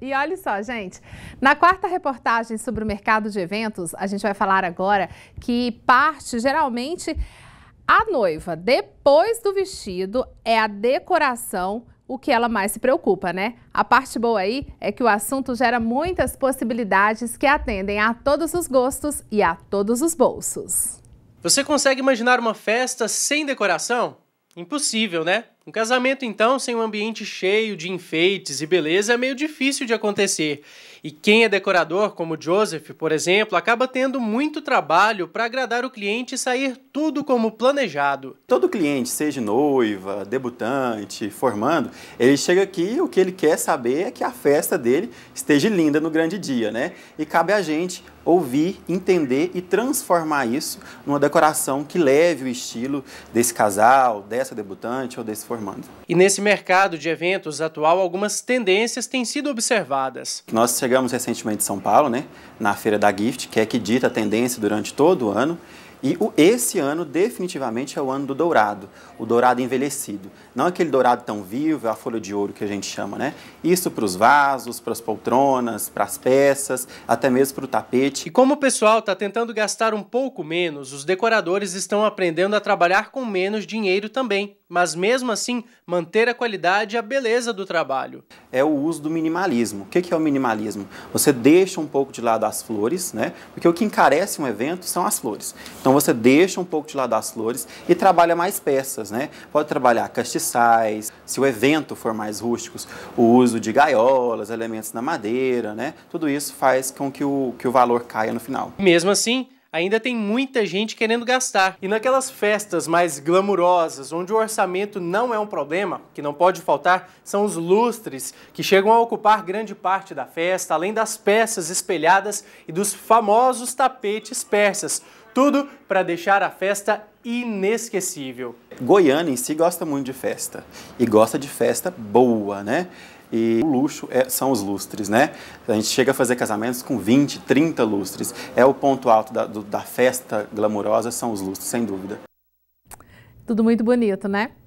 E olha só, gente, na quarta reportagem sobre o mercado de eventos, a gente vai falar agora que parte geralmente a noiva, depois do vestido, é a decoração o que ela mais se preocupa, né? A parte boa aí é que o assunto gera muitas possibilidades que atendem a todos os gostos e a todos os bolsos. Você consegue imaginar uma festa sem decoração? Impossível, né? Um casamento, então, sem um ambiente cheio de enfeites e beleza é meio difícil de acontecer. E quem é decorador, como Joseph, por exemplo, acaba tendo muito trabalho para agradar o cliente e sair tudo como planejado. Todo cliente, seja noiva, debutante, formando, ele chega aqui e o que ele quer saber é que a festa dele esteja linda no grande dia, né? E cabe a gente ouvir, entender e transformar isso numa decoração que leve o estilo desse casal, dessa debutante ou desse formando formando. E nesse mercado de eventos atual, algumas tendências têm sido observadas. Nós chegamos recentemente em São Paulo, né, na feira da Gift, que é que dita a tendência durante todo o ano. E esse ano, definitivamente, é o ano do dourado, o dourado envelhecido. Não aquele dourado tão vivo, é a folha de ouro que a gente chama, né? Isso para os vasos, para as poltronas, para as peças, até mesmo para o tapete. E como o pessoal está tentando gastar um pouco menos, os decoradores estão aprendendo a trabalhar com menos dinheiro também mas mesmo assim manter a qualidade e a beleza do trabalho. É o uso do minimalismo. O que é o minimalismo? Você deixa um pouco de lado as flores, né? Porque o que encarece um evento são as flores. Então você deixa um pouco de lado as flores e trabalha mais peças, né? Pode trabalhar castiçais, se o evento for mais rústicos, o uso de gaiolas, elementos na madeira, né? Tudo isso faz com que o, que o valor caia no final. Mesmo assim, ainda tem muita gente querendo gastar. E naquelas festas mais glamurosas, onde o orçamento não é um problema, que não pode faltar, são os lustres, que chegam a ocupar grande parte da festa, além das peças espelhadas e dos famosos tapetes persas. Tudo para deixar a festa inesquecível. Goiânia em si gosta muito de festa e gosta de festa boa, né? E o luxo é, são os lustres, né? A gente chega a fazer casamentos com 20, 30 lustres. É o ponto alto da, do, da festa glamurosa, são os lustres, sem dúvida. Tudo muito bonito, né?